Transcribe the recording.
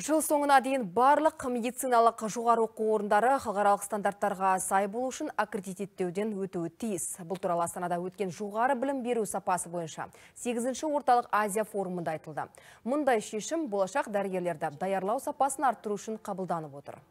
Жыл соңына дейін барлық медициналық жоғары оқу орындары халықаралық стандарттарға сай болу үшін аккредиттеуден өтуі тиіс. Бұл туралы Астанада өткен жоғары білім беру сапасы бойынша 8-ші орталық Азия форумында айтылды. Мұндай шешім болашақ дәрігерлерді даярлау сапасын арттыру үшін қабылданып отыр.